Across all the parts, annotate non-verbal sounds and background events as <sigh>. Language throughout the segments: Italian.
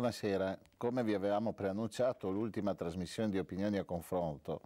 buonasera. Come vi avevamo preannunciato, l'ultima trasmissione di opinioni a confronto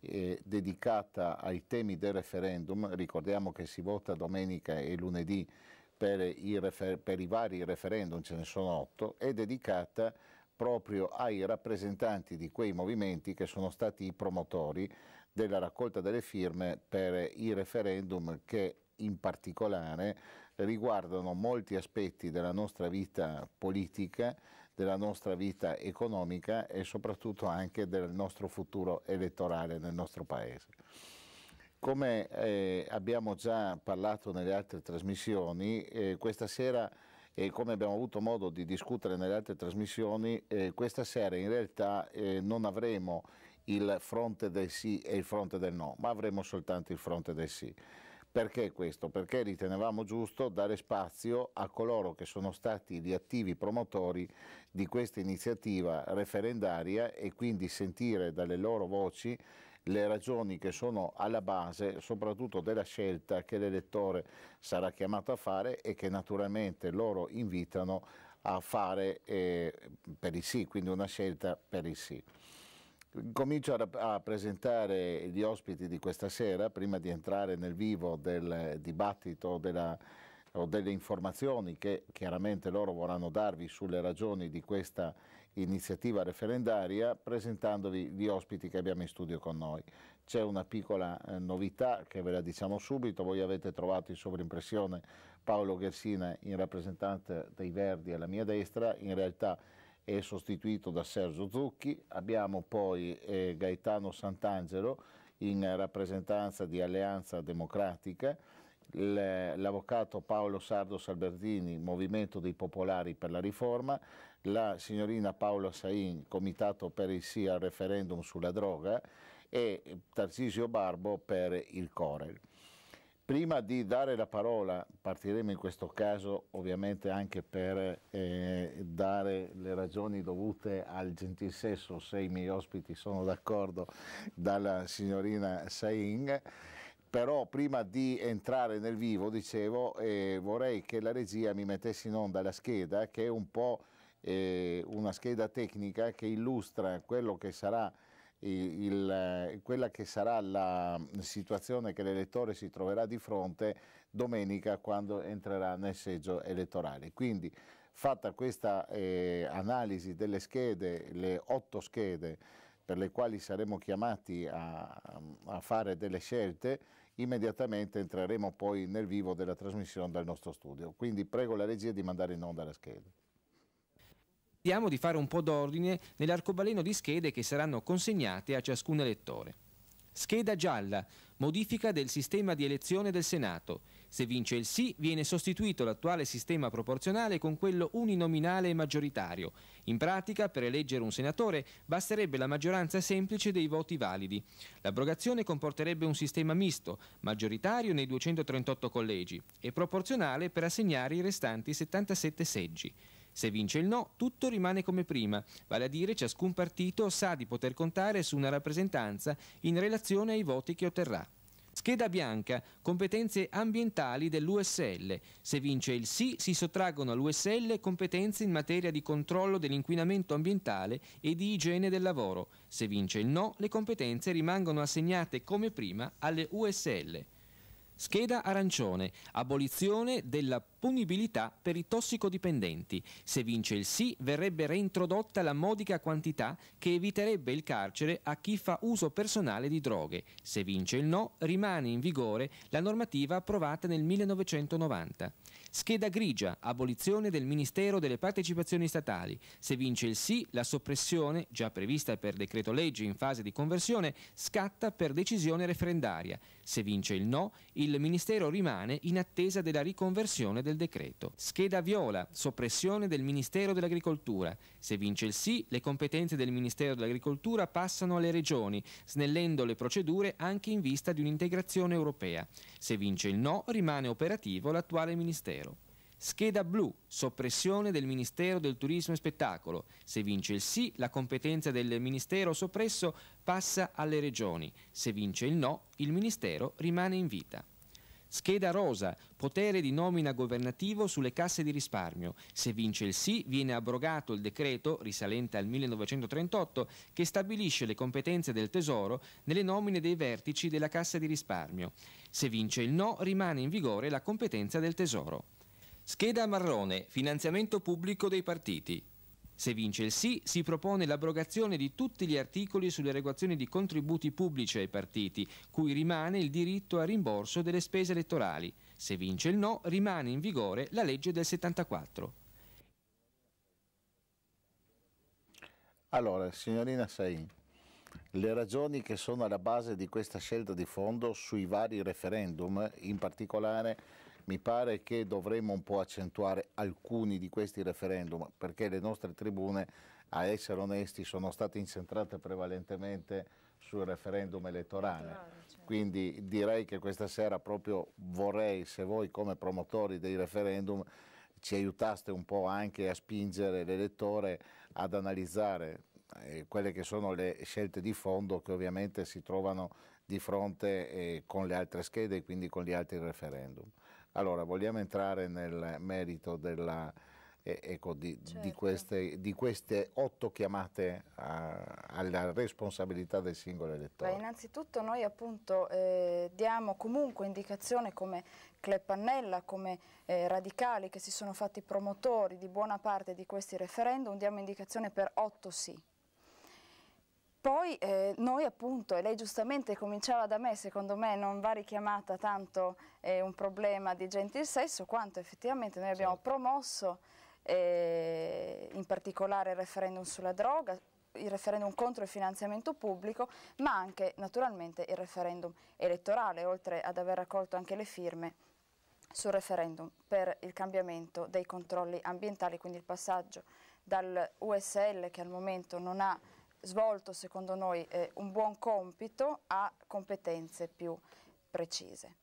eh, dedicata ai temi del referendum, ricordiamo che si vota domenica e lunedì per i, per i vari referendum, ce ne sono otto, è dedicata proprio ai rappresentanti di quei movimenti che sono stati i promotori della raccolta delle firme per i referendum che in particolare riguardano molti aspetti della nostra vita politica della nostra vita economica e soprattutto anche del nostro futuro elettorale nel nostro Paese. Come eh, abbiamo già parlato nelle altre trasmissioni, eh, questa sera e eh, come abbiamo avuto modo di discutere nelle altre trasmissioni, eh, questa sera in realtà eh, non avremo il fronte del sì e il fronte del no, ma avremo soltanto il fronte del sì. Perché questo? Perché ritenevamo giusto dare spazio a coloro che sono stati gli attivi promotori di questa iniziativa referendaria e quindi sentire dalle loro voci le ragioni che sono alla base soprattutto della scelta che l'elettore sarà chiamato a fare e che naturalmente loro invitano a fare eh, per il sì, quindi una scelta per il sì. Comincio a, presentare gli ospiti di questa sera, prima di entrare nel vivo del dibattito della, o delle informazioni che chiaramente loro vorranno darvi sulle ragioni di questa iniziativa referendaria, presentandovi gli ospiti che abbiamo in studio con noi. C'è una piccola eh, novità che ve la diciamo subito, voi avete trovato in sovrimpressione Paolo Gersina in rappresentante dei Verdi alla mia destra, in realtà e sostituito da Sergio Zucchi, abbiamo poi eh, Gaetano Sant'Angelo in rappresentanza di Alleanza Democratica, l'avvocato Paolo Sardo Salbertini, Movimento dei Popolari per la Riforma, la signorina Paola Sain, Comitato per il sì al referendum sulla droga e Tarcisio Barbo per il Corel. Prima di dare la parola, partiremo in questo caso ovviamente anche per eh, dare le ragioni dovute al gentil sesso, se i miei ospiti sono d'accordo, dalla signorina Saing, però prima di entrare nel vivo, dicevo, eh, vorrei che la regia mi mettesse in onda la scheda, che è un po' eh, una scheda tecnica che illustra quello che sarà il, eh, quella che sarà la mm, situazione che l'elettore si troverà di fronte domenica quando entrerà nel seggio elettorale. Quindi fatta questa eh, analisi delle schede, le otto schede per le quali saremo chiamati a, mm, a fare delle scelte, immediatamente entreremo poi nel vivo della trasmissione dal nostro studio. Quindi prego la regia di mandare in onda la scheda chiediamo di fare un po' d'ordine nell'arcobaleno di schede che saranno consegnate a ciascun elettore. Scheda gialla, modifica del sistema di elezione del Senato. Se vince il sì, viene sostituito l'attuale sistema proporzionale con quello uninominale e maggioritario. In pratica, per eleggere un senatore basterebbe la maggioranza semplice dei voti validi. L'abrogazione comporterebbe un sistema misto, maggioritario nei 238 collegi e proporzionale per assegnare i restanti 77 seggi. Se vince il no, tutto rimane come prima, vale a dire ciascun partito sa di poter contare su una rappresentanza in relazione ai voti che otterrà. Scheda bianca, competenze ambientali dell'USL. Se vince il sì, si sottraggono all'USL competenze in materia di controllo dell'inquinamento ambientale e di igiene del lavoro. Se vince il no, le competenze rimangono assegnate come prima alle USL. Scheda arancione, abolizione della punibilità per i tossicodipendenti. Se vince il sì, verrebbe reintrodotta la modica quantità che eviterebbe il carcere a chi fa uso personale di droghe. Se vince il no, rimane in vigore la normativa approvata nel 1990. Scheda grigia, abolizione del Ministero delle partecipazioni statali. Se vince il sì, la soppressione, già prevista per decreto legge in fase di conversione, scatta per decisione referendaria. Se vince il no, il Ministero rimane in attesa della riconversione del decreto. Scheda viola, soppressione del Ministero dell'Agricoltura. Se vince il sì, le competenze del Ministero dell'Agricoltura passano alle regioni, snellendo le procedure anche in vista di un'integrazione europea. Se vince il no, rimane operativo l'attuale Ministero. Scheda blu, soppressione del Ministero del Turismo e Spettacolo. Se vince il sì, la competenza del Ministero soppresso passa alle regioni. Se vince il no, il Ministero rimane in vita. Scheda rosa, potere di nomina governativo sulle casse di risparmio. Se vince il sì, viene abrogato il decreto, risalente al 1938, che stabilisce le competenze del Tesoro nelle nomine dei vertici della cassa di risparmio. Se vince il no, rimane in vigore la competenza del Tesoro. Scheda marrone, finanziamento pubblico dei partiti. Se vince il sì, si propone l'abrogazione di tutti gli articoli sulle erogazioni di contributi pubblici ai partiti, cui rimane il diritto a rimborso delle spese elettorali. Se vince il no, rimane in vigore la legge del 74. Allora, signorina Sain, le ragioni che sono alla base di questa scelta di fondo sui vari referendum, in particolare mi pare che dovremmo un po' accentuare alcuni di questi referendum, perché le nostre tribune, a essere onesti, sono state incentrate prevalentemente sul referendum elettorale. Certo. Quindi direi che questa sera proprio vorrei, se voi come promotori dei referendum, ci aiutaste un po' anche a spingere l'elettore ad analizzare eh, quelle che sono le scelte di fondo che ovviamente si trovano di fronte eh, con le altre schede e quindi con gli altri referendum. Allora, vogliamo entrare nel merito della, eh, ecco, di, certo. di, queste, di, queste, otto chiamate a, alla responsabilità del singolo elettore? Beh, innanzitutto noi appunto eh, diamo comunque indicazione come Clepannella, come eh, radicali che si sono fatti promotori di buona parte di questi referendum, diamo indicazione per otto sì poi eh, noi appunto, e lei giustamente cominciava da me, secondo me non va richiamata tanto eh, un problema di gentil sesso quanto effettivamente noi abbiamo certo. promosso eh, in particolare il referendum sulla droga, il referendum contro il finanziamento pubblico, ma anche naturalmente il referendum elettorale, oltre ad aver raccolto anche le firme sul referendum per il cambiamento dei controlli ambientali, quindi il passaggio dal USL che al momento non ha svolto secondo noi eh, un buon compito ha competenze più precise.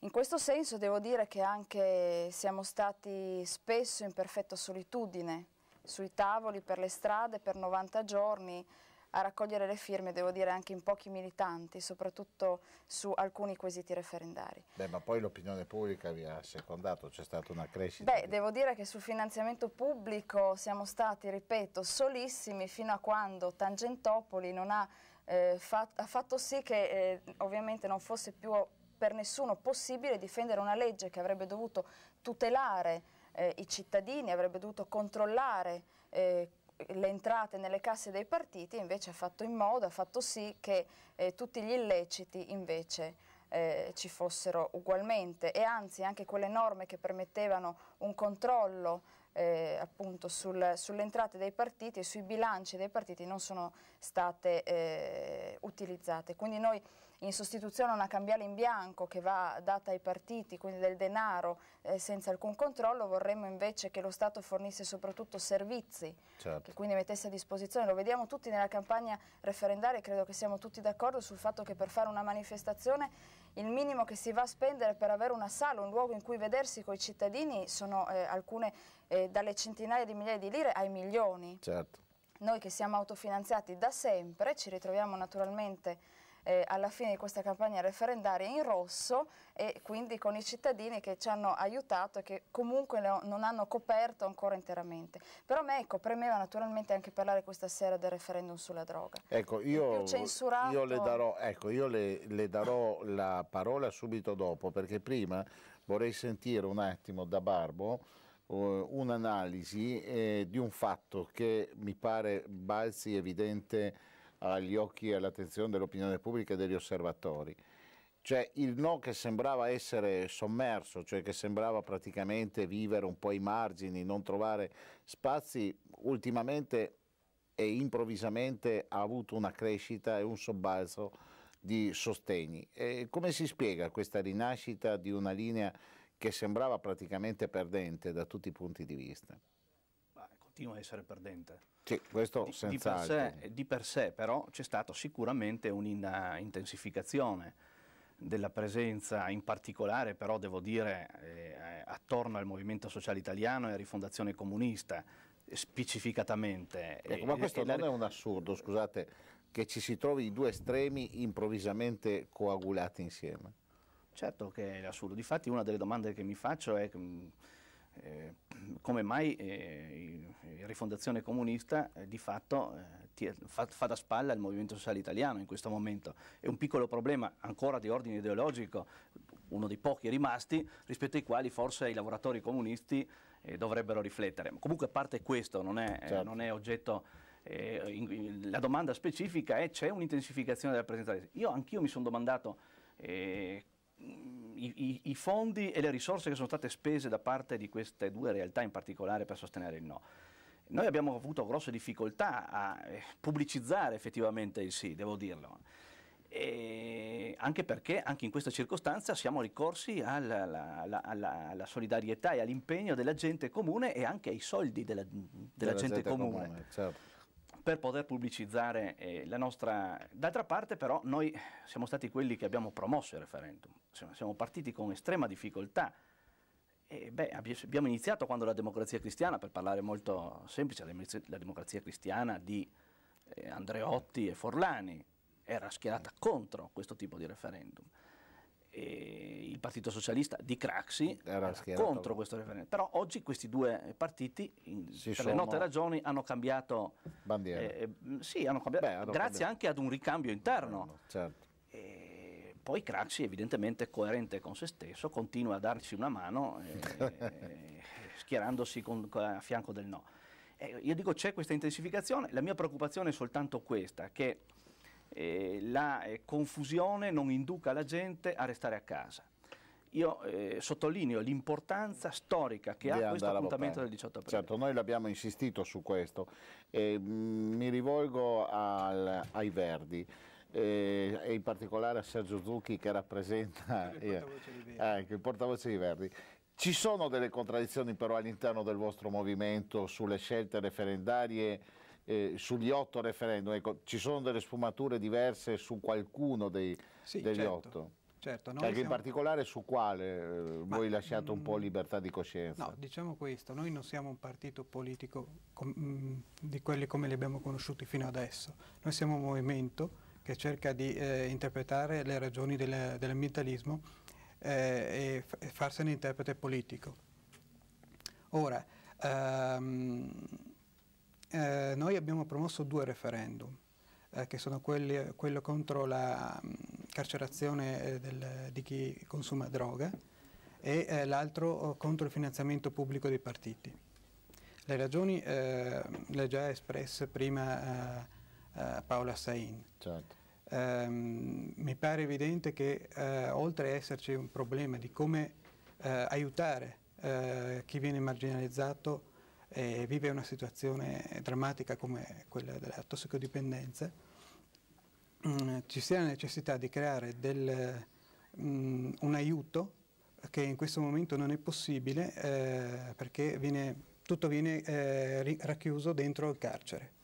In questo senso devo dire che anche siamo stati spesso in perfetta solitudine sui tavoli, per le strade, per 90 giorni, a raccogliere le firme, devo dire anche in pochi militanti, soprattutto su alcuni quesiti referendari. Beh, ma poi l'opinione pubblica vi ha secondato, c'è stata una crescita? Beh, di... devo dire che sul finanziamento pubblico siamo stati, ripeto, solissimi fino a quando Tangentopoli ha, eh, fat ha, fatto sì che eh, ovviamente non fosse più per nessuno possibile difendere una legge che avrebbe dovuto tutelare eh, i cittadini, avrebbe dovuto controllare eh, le entrate nelle casse dei partiti invece ha fatto in modo, ha fatto sì che eh, tutti gli illeciti invece eh, ci fossero ugualmente e anzi anche quelle norme che permettevano un controllo eh, appunto sul, sulle entrate dei partiti e sui bilanci dei partiti non sono state eh, utilizzate. Quindi noi in sostituzione a una cambiale in bianco che va data ai partiti, quindi del denaro eh, senza alcun controllo, vorremmo invece che lo Stato fornisse soprattutto servizi, certo. che quindi mettesse a disposizione. Lo vediamo tutti nella campagna referendaria, credo che siamo tutti d'accordo sul fatto che per fare una manifestazione il minimo che si va a spendere per avere una sala, un luogo in cui vedersi con i cittadini sono eh, alcune eh, dalle centinaia di migliaia di lire ai milioni. Certo. Noi che siamo autofinanziati da sempre ci ritroviamo naturalmente eh, alla fine di questa campagna referendaria in rosso e quindi con i cittadini che ci hanno aiutato e che comunque non hanno coperto ancora interamente. Però a me ecco, premeva naturalmente anche parlare questa sera del referendum sulla droga. Ecco, io, censurato... io, le, darò, ecco, io le, le darò la parola subito dopo perché prima vorrei sentire un attimo da Barbo eh, un'analisi eh, di un fatto che mi pare balzi evidente agli occhi e all'attenzione dell'opinione pubblica e degli osservatori. Cioè il no che sembrava essere sommerso, cioè che sembrava praticamente vivere un po' ai margini, non trovare spazi, ultimamente e improvvisamente ha avuto una crescita e un sobbalzo di sostegni. E come si spiega questa rinascita di una linea che sembrava praticamente perdente da tutti i punti di vista? Beh, continua a essere perdente sì, questo di, di per, sé, di, per sé, però c'è stata sicuramente un'intensificazione della presenza in particolare però devo dire eh, attorno al Movimento Sociale Italiano e a Rifondazione Comunista specificatamente. Ecco, ma questo e, non la... è un assurdo, scusate, che ci si trovi i due estremi improvvisamente coagulati insieme? Certo che è assurdo, difatti una delle domande che mi faccio è mm, eh, come mai eh, Rifondazione Comunista eh, di fatto eh, fa, fa, da spalla al Movimento Sociale Italiano in questo momento. È un piccolo problema ancora di ordine ideologico, uno dei pochi rimasti, rispetto ai quali forse i lavoratori comunisti eh, dovrebbero riflettere. comunque a parte questo, non è, eh, certo. non è oggetto... In, in, la domanda specifica è c'è un'intensificazione della presenza? Io anch'io mi sono domandato i, i, fondi e le risorse che sono state spese da parte di queste due realtà in particolare per sostenere il no. Noi abbiamo avuto grosse difficoltà a eh, pubblicizzare effettivamente il sì, devo dirlo. E anche perché anche in questa circostanza siamo ricorsi alla, alla, alla, alla solidarietà e all'impegno della gente comune e anche ai soldi della, della, della gente, gente, comune. comune certo per poter pubblicizzare eh, la nostra... D'altra parte però noi siamo stati quelli che abbiamo promosso il referendum, siamo partiti con estrema difficoltà e beh, abbiamo iniziato quando la democrazia cristiana, per parlare molto semplice, la democrazia cristiana di eh, Andreotti e Forlani era schierata contro questo tipo di referendum il Partito Socialista di Craxi era era contro questo referendum. Però oggi questi due partiti, in, si per le note ragioni, hanno cambiato bandiera. Eh, eh sì, hanno cambiato, Beh, hanno grazie cambiato. anche ad un ricambio interno. Certo. E poi Craxi, evidentemente coerente con se stesso, continua a darci una mano eh, <laughs> schierandosi con, a fianco del no. Eh, io dico c'è questa intensificazione, la mia preoccupazione è soltanto questa, che eh, la eh, confusione non induca la gente a restare a casa. Io eh, sottolineo l'importanza storica che Di ha questo appuntamento del 18 aprile. Certo, noi l'abbiamo insistito su questo. E, mh, mm, mi rivolgo al, ai Verdi. Eh, e in particolare a Sergio Zucchi che rappresenta il eh, portavoce, eh, il portavoce di Verdi. Ci sono delle contraddizioni però all'interno del vostro movimento sulle scelte referendarie eh, sugli otto referendum, ecco, ci sono delle sfumature diverse su qualcuno dei, sì, degli certo. otto? Certo, cioè, siamo... in particolare su quale eh, Ma, voi lasciate un po' mm, libertà di coscienza? No, diciamo questo, noi non siamo un partito politico com, mm, di quelli come li abbiamo conosciuti fino adesso, noi siamo un movimento che cerca di eh, interpretare le ragioni del, dell'ambientalismo eh, e, farsene interprete politico. Ora, ehm, eh, noi abbiamo promosso due referendum, eh, che sono quelli, quello contro la mh, mm, carcerazione eh, del, di chi consuma droga e eh, l'altro oh, contro il finanziamento pubblico dei partiti. Le ragioni le ha già espresse prima Paola Sain. Certo. Um, mi pare evidente che uh, oltre a esserci un problema di come uh, aiutare uh, chi viene marginalizzato eh, vive una situazione drammatica come quella della tossicodipendenza, mh, mm, ci sia la necessità di creare del, mh, mm, un aiuto che in questo momento non è possibile eh, perché viene, tutto viene eh, racchiuso dentro il carcere.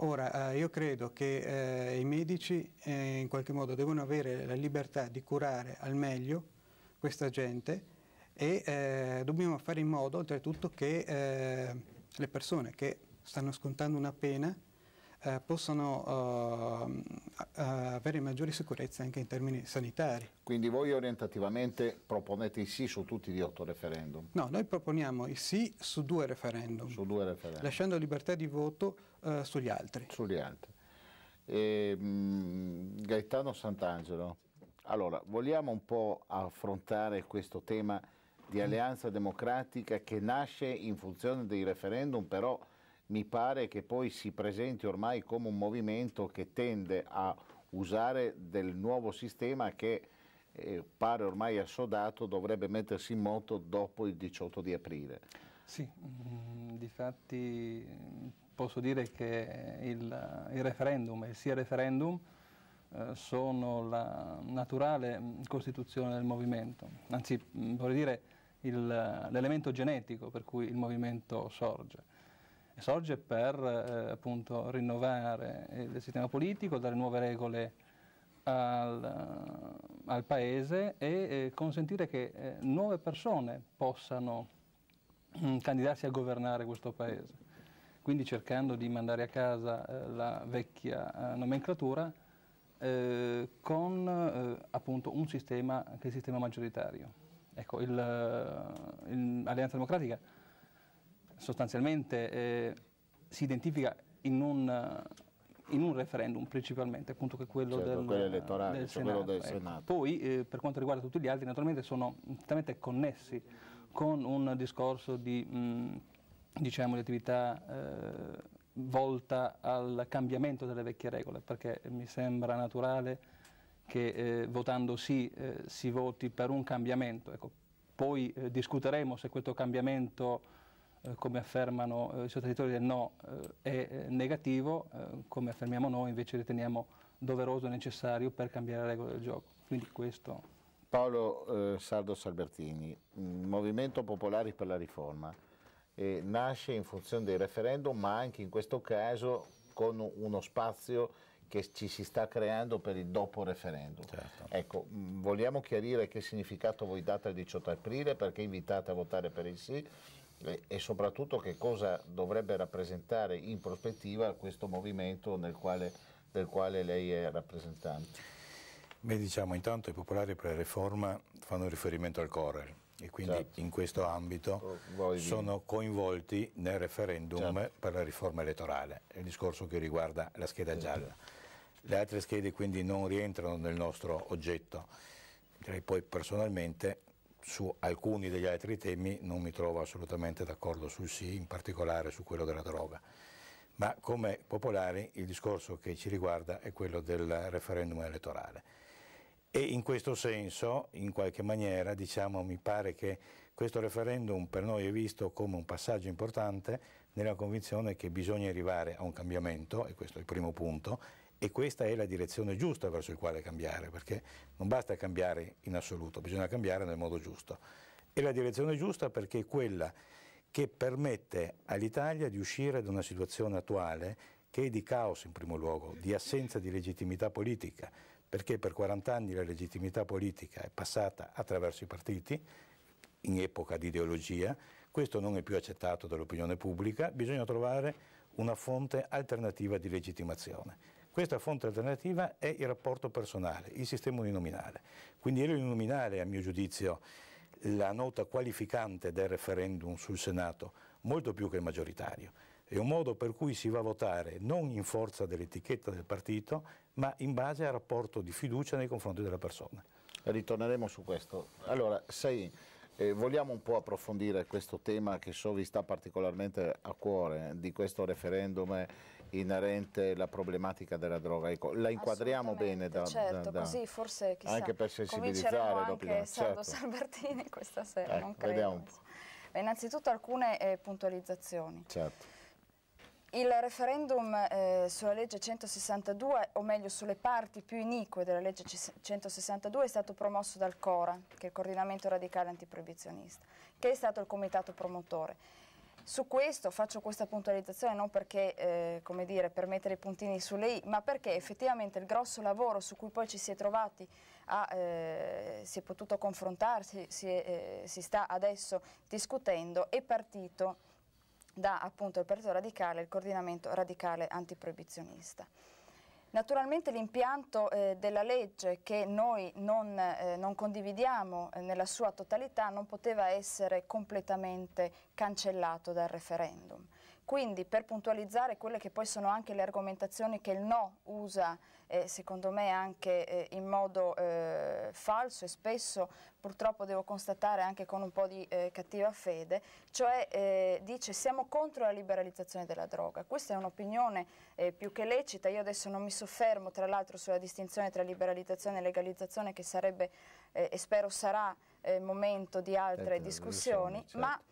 Ora, eh, io credo che eh, i medici eh, in qualche modo devono avere la libertà di curare al meglio questa gente e eh, dobbiamo fare in modo oltretutto che eh, le persone che stanno scontando una pena eh, possano ehm, avere maggiori sicurezze anche in termini sanitari. Quindi voi orientativamente proponete il sì su tutti gli otto referendum? No, noi proponiamo il sì su due referendum, su due referendum. lasciando libertà di voto eh, sugli altri. Sugli altri. E, ehm, mh, Gaetano Sant'Angelo, allora vogliamo un po' affrontare questo tema di Alleanza Democratica che nasce in funzione dei referendum, però mi pare che poi si presenti ormai come un movimento che tende a usare del nuovo sistema che eh, pare ormai assodato dovrebbe mettersi in moto dopo il 18 di aprile. Sì, mm, difatti posso dire che il, il referendum e il sì referendum eh, sono la naturale mm, costituzione del movimento, anzi mm, vorrei dire l'elemento genetico per cui il movimento sorge. E sorge per eh, appunto rinnovare eh, il sistema politico, dare nuove regole al, eh, al paese e eh, consentire che eh, nuove persone possano mm, candidarsi a governare questo paese. Quindi cercando di mandare a casa eh, la vecchia nomenclatura con appunto un sistema che è il sistema maggioritario. Ecco, l'Alleanza Democratica sostanzialmente eh, si identifica in un, in un, referendum principalmente, appunto che è quello, certo, del, quello elettorale, del cioè Senato. Quello del ecco. Poi eh, per quanto riguarda tutti gli altri naturalmente sono strettamente connessi con un discorso di, mh, diciamo, di attività eh, volta al cambiamento delle vecchie regole, perché mi sembra naturale che eh, votando sì eh, si voti per un cambiamento. Ecco, poi eh, discuteremo se questo cambiamento, eh, come affermano eh, i sottotitoli del no, eh, è negativo, come affermiamo noi invece riteniamo doveroso e necessario per cambiare le regole del gioco. Quindi questo. Paolo Sardo Salbertini, Movimento Popolari per la Riforma, nasce in funzione del referendum ma anche in questo caso con uno spazio che ci si sta creando per il dopo referendum. Certo. Ecco, mm, vogliamo chiarire che significato voi date il 18 aprile, perché invitate a votare per il sì e, e soprattutto che cosa dovrebbe rappresentare in prospettiva questo movimento quale, del quale lei è rappresentante. Beh, diciamo, intanto i popolari per la riforma fanno riferimento al Corel e quindi certo. in questo ambito oh, Voi sono coinvolti nel referendum certo. per la riforma elettorale, il discorso che riguarda la scheda certo. gialla le altre schede quindi non rientrano nel nostro oggetto. Direi poi personalmente su alcuni degli altri temi non mi trovo assolutamente d'accordo sul sì, in particolare su quello della droga. Ma come popolari il discorso che ci riguarda è quello del referendum elettorale. E in questo senso, in qualche maniera, diciamo, mi pare che questo referendum per noi è visto come un passaggio importante nella convinzione che bisogna arrivare a un cambiamento, e questo è il primo punto, e questa è la direzione giusta verso la quale cambiare, perché non basta cambiare in assoluto, bisogna cambiare nel modo giusto. E la direzione giusta perché è quella che permette all'Italia di uscire da una situazione attuale che è di caos in primo luogo, di assenza di legittimità politica, perché per 40 anni la legittimità politica è passata attraverso i partiti, in epoca di ideologia, questo non è più accettato dall'opinione pubblica, bisogna trovare una fonte alternativa di legittimazione. Questa fonte alternativa è il rapporto personale, il sistema uninominale. Quindi è l'uninominale, a mio giudizio, la nota qualificante del referendum sul Senato, molto più che il maggioritario. È un modo per cui si va a votare non in forza dell'etichetta del partito, ma in base al rapporto di fiducia nei confronti della persona. Ritorneremo su questo. Allora, sei, eh, vogliamo un po' approfondire questo tema che so vi sta particolarmente a cuore di questo referendum eh, inerente la problematica della droga. Ecco, la inquadriamo bene da, certo, da, da, così forse chissà, anche per sensibilizzare anche Salvo certo. Salbertini <laughs> questa sera, ecco, non credo. Vediamo un po'. Beh, innanzitutto alcune eh, puntualizzazioni. Certo. Il referendum eh, sulla legge 162, o meglio sulle parti più inique della legge 162, è stato promosso dal CORA, che è il coordinamento radicale antiproibizionista, che è stato il comitato promotore. Su questo faccio questa puntualizzazione non perché, eh, come dire, per mettere i puntini sulle i, ma perché effettivamente il grosso lavoro su cui poi ci si è trovati, a, eh, si è potuto confrontarsi, si, è, eh, si sta adesso discutendo, è partito da appunto il partito radicale, il coordinamento radicale antiproibizionista. Naturalmente l'impianto eh, della legge che noi non, eh, non condividiamo eh, nella sua totalità non poteva essere completamente cancellato dal referendum. Quindi per puntualizzare quelle che poi sono anche le argomentazioni che il no usa, eh, secondo me anche eh, in modo eh, falso e spesso purtroppo devo constatare anche con un po' di eh, cattiva fede, cioè eh, dice siamo contro la liberalizzazione della droga. Questa è un'opinione eh, più che lecita, io adesso non mi soffermo tra l'altro sulla distinzione tra liberalizzazione e legalizzazione che sarebbe e spero sarà momento di altre certo, discussioni, ma... Certo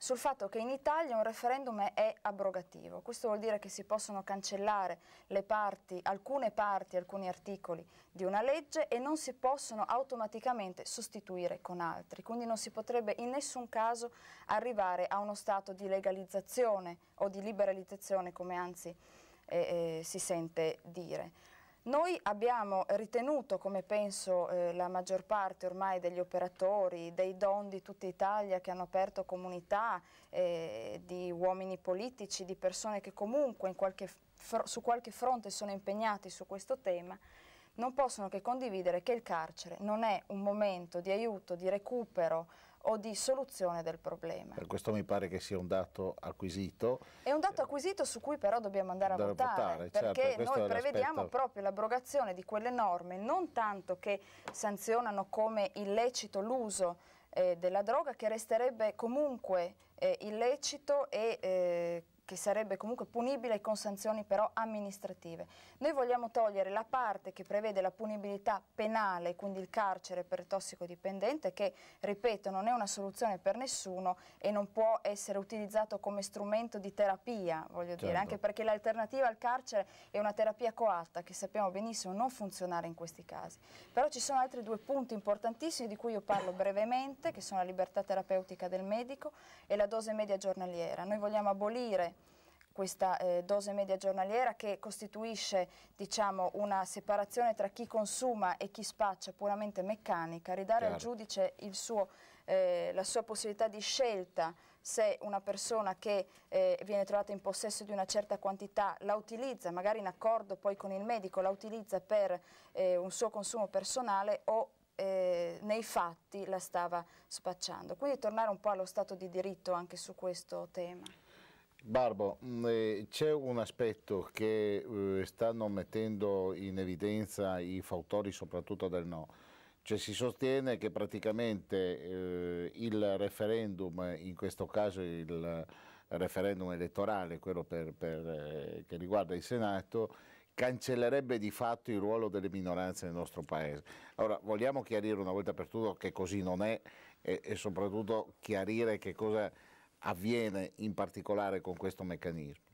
sul fatto che in Italia un referendum è abrogativo. Questo vuol dire che si possono cancellare parti, alcune parti, alcuni articoli di una legge e non si possono automaticamente sostituire con altri. Quindi non si potrebbe in nessun caso arrivare a uno stato di legalizzazione o di liberalizzazione come anzi eh, eh, si sente dire. Noi abbiamo ritenuto, come penso eh, la maggior parte ormai degli operatori, dei don di tutta Italia che hanno aperto comunità, eh, di uomini politici, di persone che comunque qualche su qualche fronte sono impegnati su questo tema, non possono che condividere che il carcere non è un momento di aiuto, di recupero, o di soluzione del problema. Per questo mi pare che sia un dato acquisito. È un dato eh, acquisito su cui però dobbiamo andare, a votare, votare perché certo, noi prevediamo proprio l'abrogazione di quelle norme non tanto che sanzionano come illecito l'uso eh, della droga che resterebbe comunque eh, illecito e eh, che sarebbe comunque punibile con sanzioni però amministrative. Noi vogliamo togliere la parte che prevede la punibilità penale, quindi il carcere per il tossicodipendente, che ripeto non è una soluzione per nessuno e non può essere utilizzato come strumento di terapia, voglio certo. dire, anche perché l'alternativa al carcere è una terapia coatta che sappiamo benissimo non funzionare in questi casi. Però ci sono altri due punti importantissimi di cui io parlo brevemente, che sono la libertà terapeutica del medico e la dose media giornaliera. Noi vogliamo abolire questa eh, dose media giornaliera che costituisce diciamo, una separazione tra chi consuma e chi spaccia puramente meccanica, ridare Chiaro. al giudice suo, eh, la sua possibilità di scelta se una persona che eh, viene trovata in possesso di una certa quantità la utilizza, magari in accordo poi con il medico, la utilizza per eh, un suo consumo personale o eh, nei fatti la stava spacciando. Quindi tornare un po' allo stato di diritto anche su questo tema. Barbo, mm, eh, c'è un aspetto che eh, stanno mettendo in evidenza i fautori soprattutto del no, cioè si sostiene che praticamente eh, il referendum, in questo caso il referendum elettorale, quello per, per, che riguarda il Senato, cancellerebbe di fatto il ruolo delle minoranze nel nostro paese. Allora, vogliamo chiarire una volta per tutto che così non è e, e soprattutto chiarire che cosa avviene in particolare con questo meccanismo?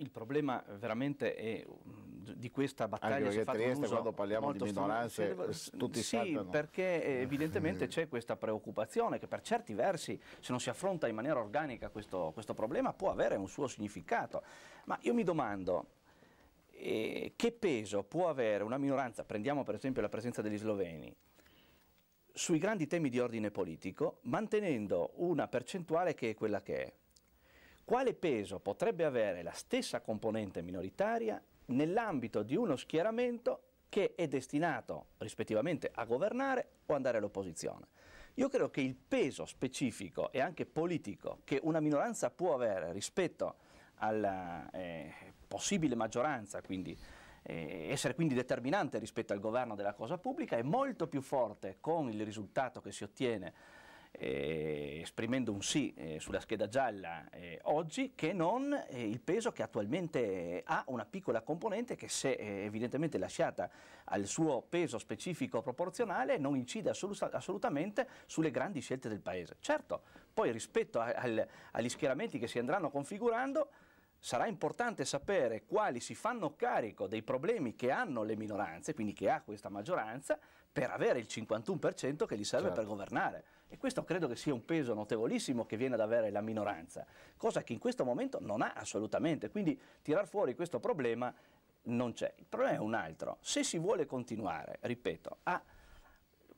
Il problema veramente è di questa battaglia Anche si è fatto Trieste, un quando parliamo di minoranze eh, tutti Sì, saltano. perché eh, <laughs> evidentemente c'è questa preoccupazione che per certi versi se non si affronta in maniera organica questo, questo problema può avere un suo significato. Ma io mi domando, eh, che peso può avere una minoranza, prendiamo per esempio la presenza degli sloveni, sui grandi temi di ordine politico, mantenendo una percentuale che è quella che è. Quale peso potrebbe avere la stessa componente minoritaria nell'ambito di uno schieramento che è destinato rispettivamente a governare o andare all'opposizione? Io credo che il peso specifico e anche politico che una minoranza può avere rispetto alla eh, possibile maggioranza, quindi eh, essere quindi determinante rispetto al governo della cosa pubblica, è molto più forte con il risultato che si ottiene eh, esprimendo un sì eh, sulla scheda gialla eh, oggi che non eh, il peso che attualmente ha una piccola componente che se eh, evidentemente lasciata al suo peso specifico proporzionale non incide assolut assolutamente sulle grandi scelte del Paese. Certo, poi rispetto a, al, agli schieramenti che si andranno configurando, sarà importante sapere quali si fanno carico dei problemi che hanno le minoranze, quindi che ha questa maggioranza, per avere il 51% che gli serve certo. per governare. E questo credo che sia un peso notevolissimo che viene ad avere la minoranza, cosa che in questo momento non ha assolutamente. Quindi tirar fuori questo problema non c'è. Il problema è un altro. Se si vuole continuare, ripeto, a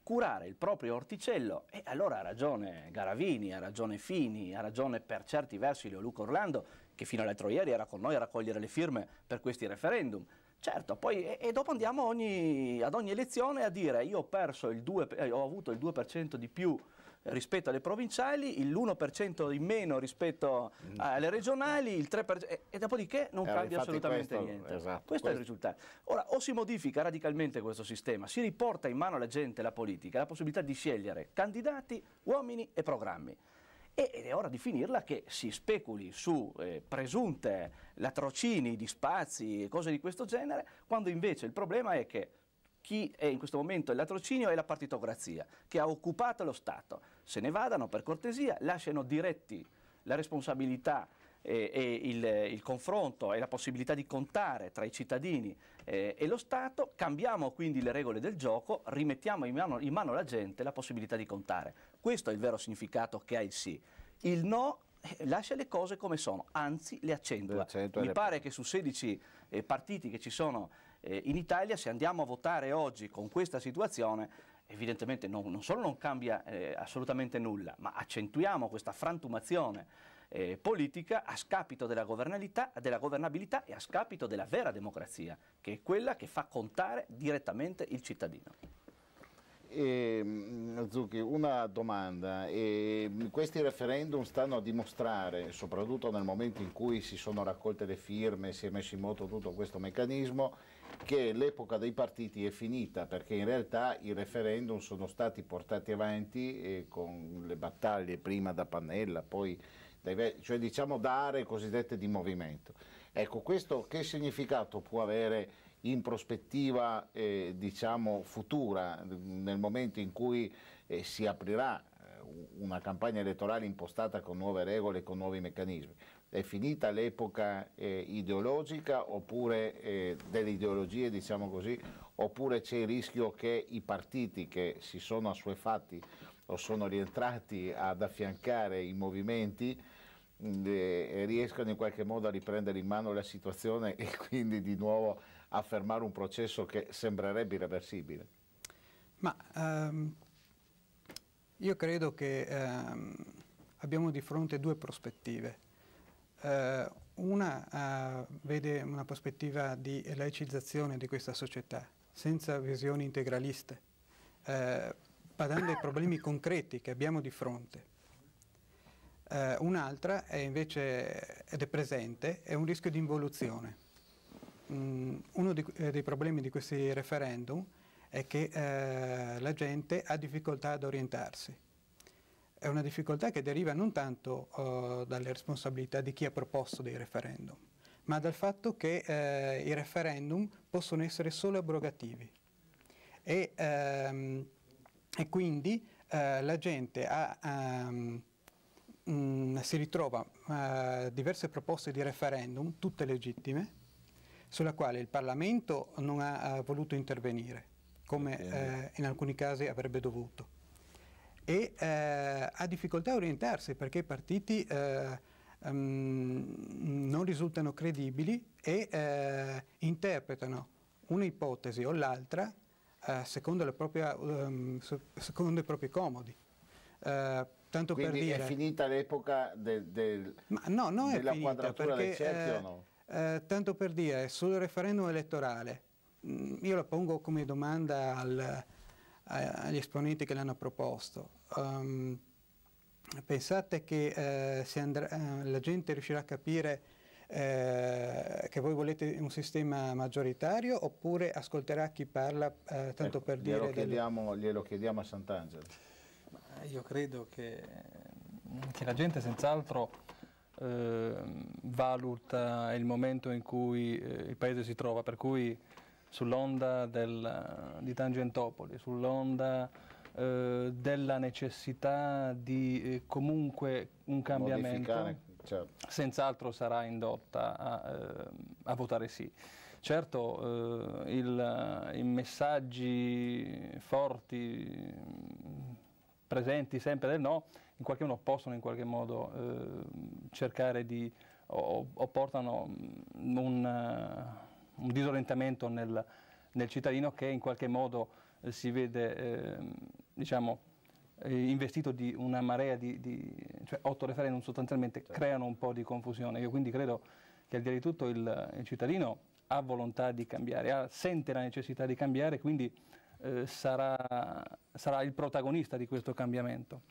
curare il proprio orticello, e allora ha ragione Garavini, ha ragione Fini, ha ragione per certi versi Leoluco Orlando, che fino all'altro ieri era con noi a raccogliere le firme per questi referendum. Certo, poi e, e dopo andiamo ogni, ad ogni elezione a dire io ho, perso il 2, eh, ho avuto il 2% di più rispetto alle provinciali, l'1% in meno rispetto mm. alle regionali, il 3% e, e dopodiché non eh, cambia assolutamente questo, niente. Esatto, questo, questo è il risultato. Ora, o si modifica radicalmente questo sistema, si riporta in mano alla gente, la politica, la possibilità di scegliere candidati, uomini e programmi ed è ora di finirla che si speculi su eh, presunte latrocini di spazi e cose di questo genere, quando invece il problema è che chi è in questo momento il latrocinio è la partitocrazia, che ha occupato lo Stato. Se ne vadano per cortesia, lasciano diretti la responsabilità e, eh, e il, il, confronto e la possibilità di contare tra i cittadini eh, e lo Stato, cambiamo quindi le regole del gioco, rimettiamo in mano, in mano alla gente la possibilità di contare. Questo è il vero significato che ha il sì. Il no eh, lascia le cose come sono, anzi le accentua. Mi pare che su 16 eh, partiti che ci sono eh, in Italia, se andiamo a votare oggi con questa situazione, evidentemente non, non solo non cambia assolutamente nulla, ma accentuiamo questa frantumazione politica a scapito della della governabilità e a scapito della vera democrazia, che è quella che fa contare direttamente il cittadino. Eh, Zucchi, una domanda. Eh, questi referendum stanno a dimostrare, soprattutto nel momento in cui si sono raccolte le firme, si è messo in moto tutto questo meccanismo, che l'epoca dei partiti è finita, perché in realtà i referendum sono stati portati avanti eh, con le battaglie prima da Pannella, poi dai, cioè diciamo da aree cosiddette di movimento. Ecco, questo che significato può avere? in prospettiva eh, diciamo, futura, nel momento in cui eh, si aprirà eh, una campagna elettorale impostata con nuove regole, con nuovi meccanismi. È finita l'epoca eh, ideologica oppure eh, delle ideologie, diciamo così, oppure c'è il rischio che i partiti che si sono assuefatti o sono rientrati ad affiancare i movimenti mm, eh, riescano in qualche modo a riprendere in mano la situazione e quindi di nuovo a fermare un processo che sembrerebbe irreversibile? Ma ehm, io credo che ehm, abbiamo di fronte due prospettive. Eh, una eh, vede una prospettiva di laicizzazione di questa società, senza visioni integraliste, eh, badando ai problemi concreti che abbiamo di fronte. Eh, un'altra è invece, ed è presente, è un rischio di involuzione, Mm, uno eh, dei problemi di questi referendum è che eh, la gente ha difficoltà ad orientarsi. È una difficoltà che deriva non tanto eh, dalle responsabilità di chi ha proposto dei referendum, ma dal fatto che eh, i referendum possono essere solo abrogativi e, ehm, e quindi eh, la gente ha, um, ehm, mh, mm, si ritrova eh, diverse proposte di referendum, tutte legittime, sulla quale il Parlamento non ha voluto intervenire, come eh, in alcuni casi avrebbe dovuto. E eh, ha difficoltà a orientarsi perché i partiti eh, um, non risultano credibili e eh, interpretano un'ipotesi o l'altra eh, secondo, la um, ehm, secondo, i propri comodi. Eh, tanto Quindi per dire, è finita l'epoca del, del, no, della quadratura del cerchio o no? Eh, tanto per dire, sul referendum elettorale, mh, mm, io la pongo come domanda al, a, agli esponenti che l'hanno proposto. Um, pensate che eh, andrà, eh, la gente riuscirà a capire eh, che voi volete un sistema maggioritario oppure ascolterà chi parla, tanto ecco, per dire... Glielo chiediamo, del... glielo chiediamo a Sant'Angelo. Io credo che, che la gente senz'altro eh, valuta il momento in cui eh, il paese si trova, per cui sull'onda eh, di Tangentopoli, sull'onda eh, della necessità di eh, comunque un cambiamento, certo. senz'altro sarà indotta a, ehm, a votare sì. Certo, eh, il, i messaggi forti mm, presenti sempre del no in qualche modo possono in qualche modo eh, cercare di o, o portano mm, un, eh, un disorientamento nel, nel, cittadino che in qualche modo eh, si vede ehm, diciamo, eh, diciamo, investito di una marea di, di cioè otto referendum sostanzialmente certo. creano un po' di confusione. Io quindi credo che al di là di tutto il, il cittadino ha volontà di cambiare, ha, sente la necessità di cambiare, quindi eh, sarà, sarà il protagonista di questo cambiamento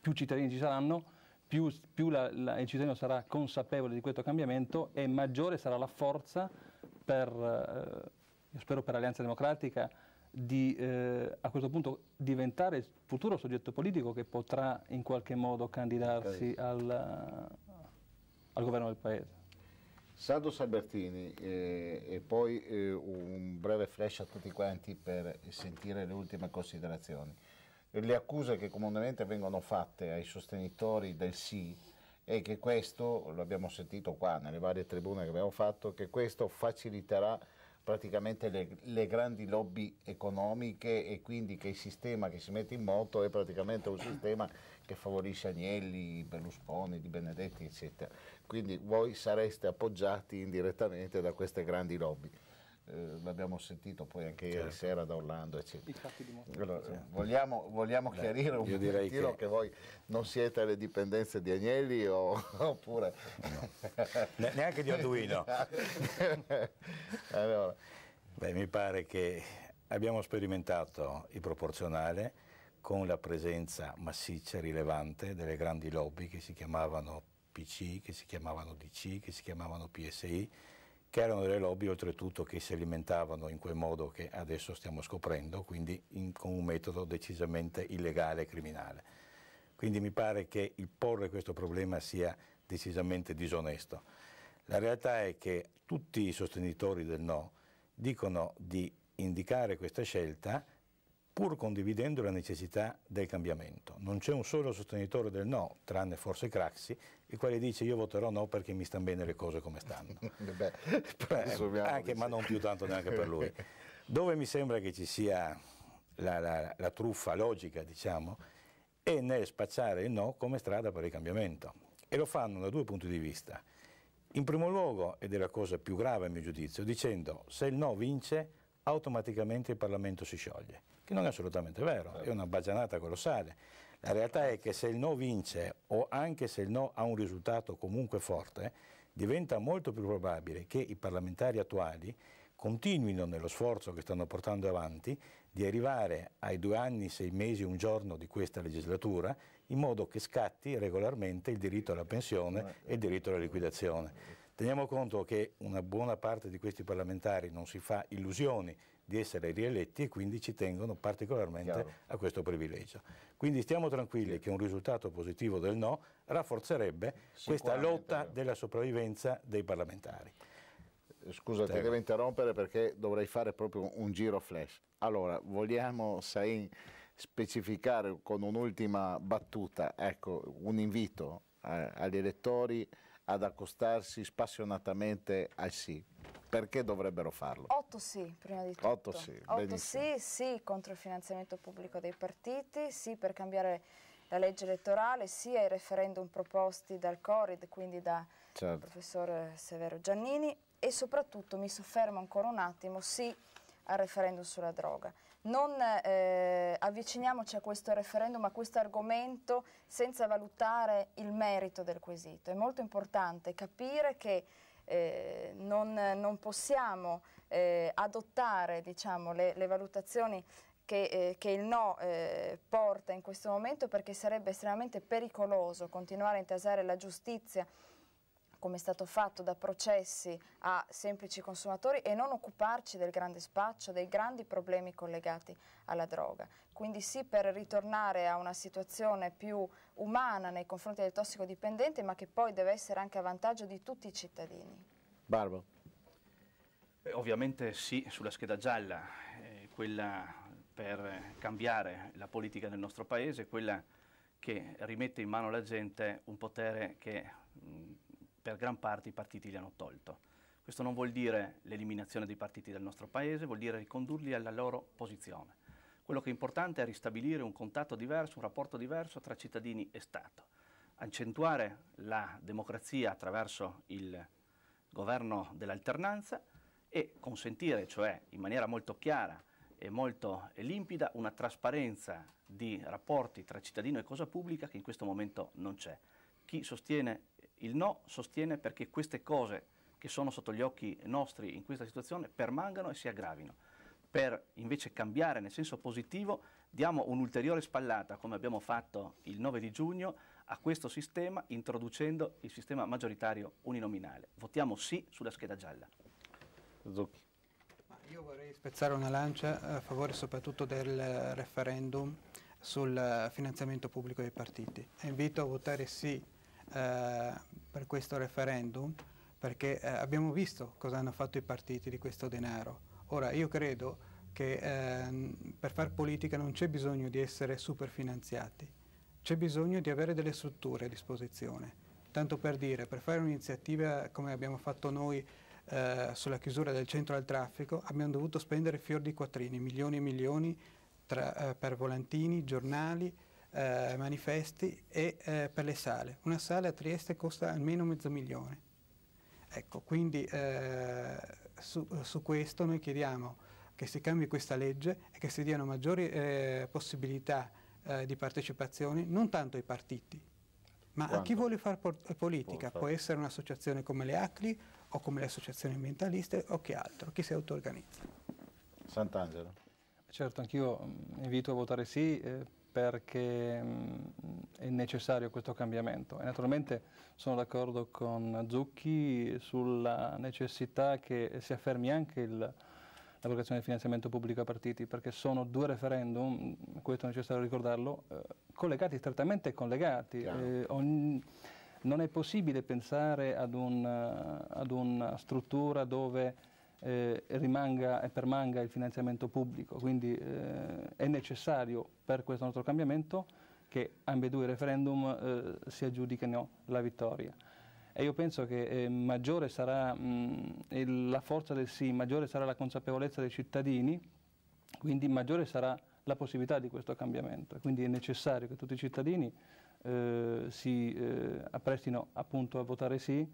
più cittadini ci saranno, più, più la, la, il cittadino sarà consapevole di questo cambiamento e maggiore sarà la forza per, eh, spero per Alleanza Democratica, di eh, a questo punto diventare il futuro soggetto politico che potrà in qualche modo candidarsi al, al governo del Paese. Saldo Salbertini eh, e poi eh, un breve flash a tutti quanti per sentire le ultime considerazioni le accuse che comunemente vengono fatte ai sostenitori del sì è che questo, lo abbiamo sentito qua nelle varie tribune che abbiamo fatto, che questo faciliterà praticamente le, le, grandi lobby economiche e quindi che il sistema che si mette in moto è praticamente un sistema che favorisce Agnelli, Berlusconi, Di Benedetti, eccetera. Quindi voi sareste appoggiati indirettamente da queste grandi lobby. Eh, l'abbiamo sentito poi anche ieri certo. sera da Orlando, eccetera. Allora, certo. vogliamo, vogliamo Beh, chiarire un pochettino che... che... voi non siete alle dipendenze di Agnelli o, <laughs> oppure... No. Neanche di Arduino. <laughs> allora. Beh, mi pare che abbiamo sperimentato il proporzionale con la presenza massiccia e rilevante delle grandi lobby che si chiamavano PC, che si chiamavano DC, che si chiamavano PSI, che erano delle lobby oltretutto che si alimentavano in quel modo che adesso stiamo scoprendo, quindi in, con un metodo decisamente illegale e criminale. Quindi mi pare che il porre questo problema sia decisamente disonesto. La realtà è che tutti i sostenitori del no dicono di indicare questa scelta pur condividendo la necessità del cambiamento. Non c'è un solo sostenitore del no, tranne forse Craxi, il quale dice io voterò no perché mi stanno bene le cose come stanno. <laughs> Eh, beh, eh, anche, ma non più tanto neanche per lui. <laughs> Dove mi sembra che ci sia la, la, la truffa logica, diciamo, è nel spacciare il no come strada per il cambiamento. E lo fanno da due punti di vista. In primo luogo, ed è la cosa più grave a mio giudizio, dicendo se il no vince automaticamente il Parlamento si scioglie, che non è assolutamente vero, è una bagianata colossale. La realtà è che se il no vince o anche se il no ha un risultato comunque forte, diventa molto più probabile che i parlamentari attuali continuino nello sforzo che stanno portando avanti di arrivare ai due anni, sei mesi, un giorno di questa legislatura in modo che scatti regolarmente il diritto alla pensione e il diritto alla liquidazione. Teniamo conto che una buona parte di questi parlamentari non si fa illusioni di essere rieletti e quindi ci tengono particolarmente Chiaro. a questo privilegio. Quindi stiamo tranquilli che un risultato positivo del no rafforzerebbe questa lotta della sopravvivenza dei parlamentari. Eh, scusa, ti devo interrompere perché dovrei fare proprio un giro flash. Allora, vogliamo Sain specificare con un'ultima battuta, ecco, un invito a, eh, agli elettori ad accostarsi spassionatamente al sì. Perché dovrebbero farlo? Otto sì, prima di tutto. Otto sì, Otto sì, sì contro il finanziamento pubblico dei partiti, sì per cambiare la legge elettorale, sì ai referendum proposti dal Corid, quindi dal certo. professor Severo Giannini e soprattutto mi soffermo ancora un attimo, sì al referendum sulla droga non eh, avviciniamoci a questo referendum, a questo argomento, senza valutare il merito del quesito. È molto importante capire che eh, non, non, possiamo eh, adottare diciamo, le, le, valutazioni che, eh, che il no eh, porta in questo momento perché sarebbe estremamente pericoloso continuare a intasare la giustizia come è stato fatto da processi a semplici consumatori e non occuparci del grande spaccio, dei grandi problemi collegati alla droga. Quindi sì per ritornare a una situazione più umana nei confronti del tossicodipendente ma che poi deve essere anche a vantaggio di tutti i cittadini. Barbo. Eh, ovviamente sì sulla scheda gialla, eh, quella per cambiare la politica del nostro paese, quella che rimette in mano alla gente un potere che mh, mm, per gran parte i partiti li hanno tolto. Questo non vuol dire l'eliminazione dei partiti dal nostro Paese, vuol dire ricondurli alla loro posizione. Quello che è importante è ristabilire un contatto diverso, un rapporto diverso tra cittadini e Stato, accentuare la democrazia attraverso il governo dell'alternanza e consentire, cioè in maniera molto chiara e molto limpida, una trasparenza di rapporti tra cittadino e cosa pubblica che in questo momento non c'è. Chi sostiene il no sostiene perché queste cose che sono sotto gli occhi nostri in questa situazione permangano e si aggravino. Per invece cambiare nel senso positivo diamo un'ulteriore spallata, come abbiamo fatto il 9 di giugno, a questo sistema introducendo il sistema maggioritario uninominale. Votiamo sì sulla scheda gialla. Zucchi. Io vorrei spezzare una lancia a favore soprattutto del referendum sul eh, finanziamento pubblico dei partiti. Invito a votare sì eh, per questo referendum perché eh, abbiamo visto cosa hanno fatto i partiti di questo denaro. Ora, io credo che ehm, per far politica non c'è bisogno di essere super finanziati, c'è bisogno di avere delle strutture a disposizione. Tanto per dire, per fare un'iniziativa come abbiamo fatto noi eh, sulla chiusura del centro al traffico, abbiamo dovuto spendere fior di quattrini, milioni e milioni tra, eh, per volantini, giornali, eh, manifesti e eh, per le sale. Una sala a Trieste costa almeno mezzo milione. Ecco, quindi eh, su, su, questo noi chiediamo che si cambi questa legge e che si diano maggiori eh, possibilità eh, di partecipazione non tanto ai partiti, ma Quanto? a chi vuole fare politica, può, può essere un'associazione come le ACLI o come le associazioni ambientaliste o che altro, chi si auto-organizza. Sant'Angelo. Certo, anch'io mm, invito a votare sì, eh, perché mh, mm, è necessario questo cambiamento. E naturalmente sono d'accordo con Zucchi sulla necessità che si affermi anche il, l'abrogazione del finanziamento pubblico a partiti, perché sono due referendum, questo è necessario ricordarlo, eh, collegati, strettamente collegati. Eh, non è possibile pensare ad, un, ad una struttura dove eh, rimanga e permanga il finanziamento pubblico, quindi eh, è necessario per questo nostro cambiamento che ambedue i referendum eh, si aggiudichino la vittoria. E io penso che eh, maggiore sarà mh, la forza del sì, maggiore sarà la consapevolezza dei cittadini, quindi maggiore sarà la possibilità di questo cambiamento. Quindi è necessario che tutti i cittadini eh, si eh, apprestino appunto a votare sì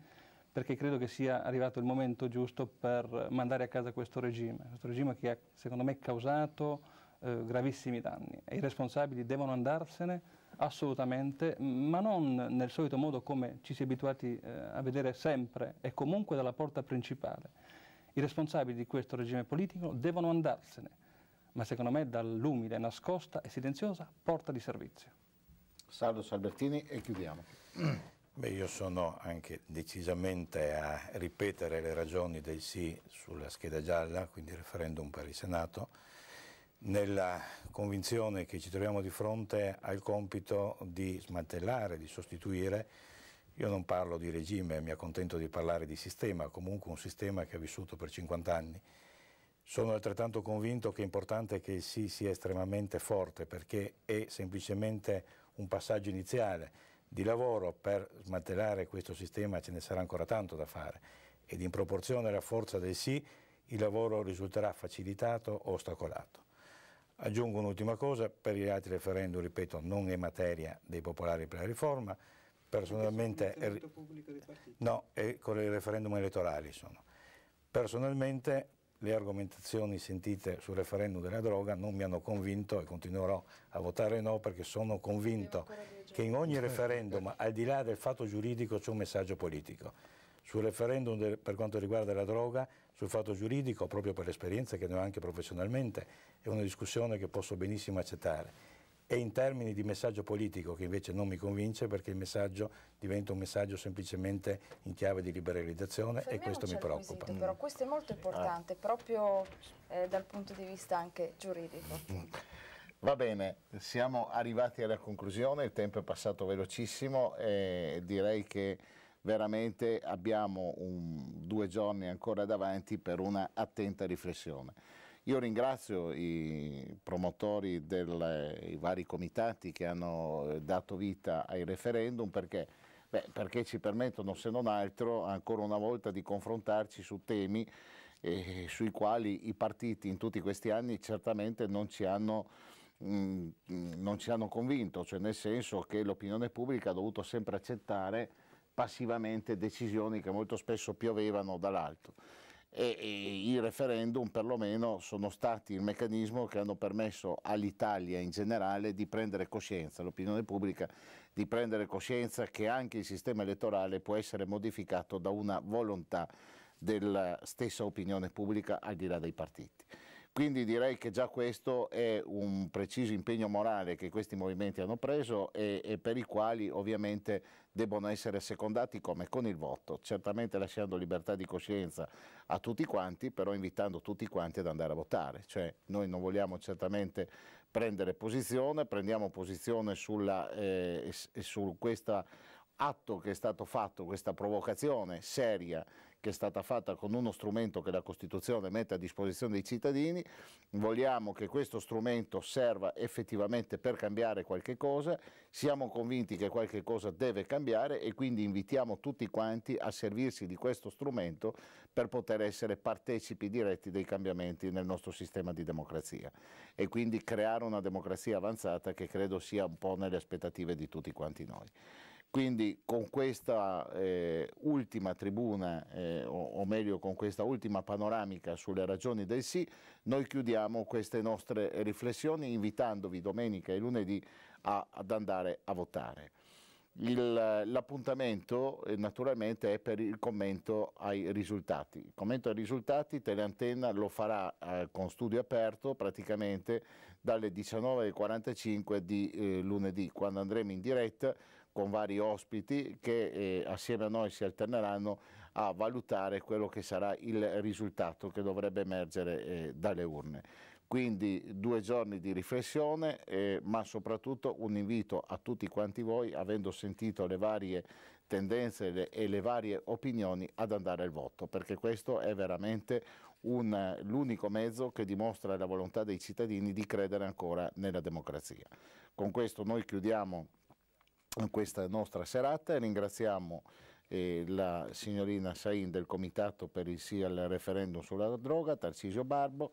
perché credo che sia arrivato il momento giusto per mandare a casa questo regime, questo regime che ha secondo me causato eh, gravissimi danni e i responsabili devono andarsene assolutamente, ma non nel solito modo come ci si è abituati eh, a vedere sempre e comunque dalla porta principale. I responsabili di questo regime politico devono andarsene, ma secondo me dall'umile, nascosta e silenziosa porta di servizio. Salvo Salbertini e chiudiamo. Beh, io sono anche decisamente a ripetere le ragioni del sì sulla scheda gialla, quindi referendum per il Senato, nella convinzione che ci troviamo di fronte al compito di smantellare, di sostituire io non parlo di regime, mi accontento di parlare di sistema, comunque un sistema che ha vissuto per 50 anni. Sono altrettanto convinto che è importante che il sì sia estremamente forte perché è semplicemente un passaggio iniziale di lavoro per smantellare questo sistema ce ne sarà ancora tanto da fare ed in proporzione alla forza del sì il lavoro risulterà facilitato o ostacolato. Aggiungo un'ultima cosa, per gli altri referendum, ripeto, non è materia dei popolari per la riforma, personalmente... Il pubblico dei partiti? No, è con i referendum elettorali sono. Personalmente le argomentazioni sentite sul referendum della droga non mi hanno convinto e continuerò a votare no perché sono convinto che in ogni eh, referendum, eh. al di là del fatto giuridico, c'è un messaggio politico. Sul referendum del, per quanto riguarda la droga, sul fatto giuridico, proprio per l'esperienza che ne ho anche professionalmente, è una discussione che posso benissimo accettare. E in termini di messaggio politico, che invece non mi convince perché il messaggio diventa un messaggio semplicemente in chiave di liberalizzazione e questo mi preoccupa. Visito, però questo è molto importante, proprio eh, dal punto di vista anche giuridico. Mm. Va bene, siamo arrivati alla conclusione, il tempo è passato velocissimo e direi che veramente abbiamo un, due giorni ancora davanti per una attenta riflessione. Io ringrazio i promotori dei vari comitati che hanno dato vita ai referendum perché, beh, perché ci permettono, se non altro, ancora una volta di confrontarci su temi eh, sui quali i partiti in tutti questi anni certamente non ci hanno mh, mm, non ci hanno convinto, cioè nel senso che l'opinione pubblica ha dovuto sempre accettare passivamente decisioni che molto spesso piovevano dall'alto. E, e, i referendum perlomeno sono stati il meccanismo che hanno permesso all'Italia in generale di prendere coscienza, all'opinione pubblica di prendere coscienza che anche il sistema elettorale può essere modificato da una volontà della stessa opinione pubblica al di là dei partiti. Quindi direi che già questo è un preciso impegno morale che questi movimenti hanno preso e, e per i quali ovviamente debbono essere secondati come? Con il voto, certamente lasciando libertà di coscienza a tutti quanti, però invitando tutti quanti ad andare a votare. Cioè noi non vogliamo certamente prendere posizione, prendiamo posizione sulla, eh, su questo atto che è stato fatto, questa provocazione seria che è stata fatta con uno strumento che la Costituzione mette a disposizione dei cittadini, vogliamo che questo strumento serva effettivamente per cambiare qualche cosa, siamo convinti che qualche cosa deve cambiare e quindi invitiamo tutti quanti a servirsi di questo strumento per poter essere partecipi diretti dei cambiamenti nel nostro sistema di democrazia e quindi creare una democrazia avanzata che credo sia un po' nelle aspettative di tutti quanti noi. Quindi con questa eh, ultima tribuna, eh, o, o, meglio con questa ultima panoramica sulle ragioni del sì, noi chiudiamo queste nostre riflessioni invitandovi domenica e lunedì a, ad andare a votare. l'appuntamento eh, naturalmente è per il commento ai risultati. Il commento ai risultati Teleantenna lo farà eh, con studio aperto praticamente dalle 19.45 di eh, lunedì, quando andremo in diretta con vari ospiti che eh, assieme a noi si alterneranno a valutare quello che sarà il risultato che dovrebbe emergere eh, dalle urne. Quindi due giorni di riflessione, eh, ma soprattutto un invito a tutti quanti voi, avendo sentito le varie tendenze e le varie opinioni, ad andare al voto, perché questo è veramente l'unico mezzo che dimostra la volontà dei cittadini di credere ancora nella democrazia. Con questo noi chiudiamo questa nostra serata. Ringraziamo eh, la signorina Sain del Comitato per il sì al referendum sulla droga, Tarcisio Barbo,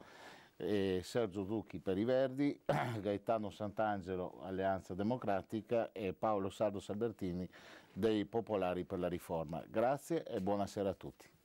eh, Sergio Ducchi per i Verdi, <clears throat> Gaetano Sant'Angelo Alleanza Democratica e Paolo Sardo Salbertini dei Popolari per la Riforma. Grazie e buonasera a tutti.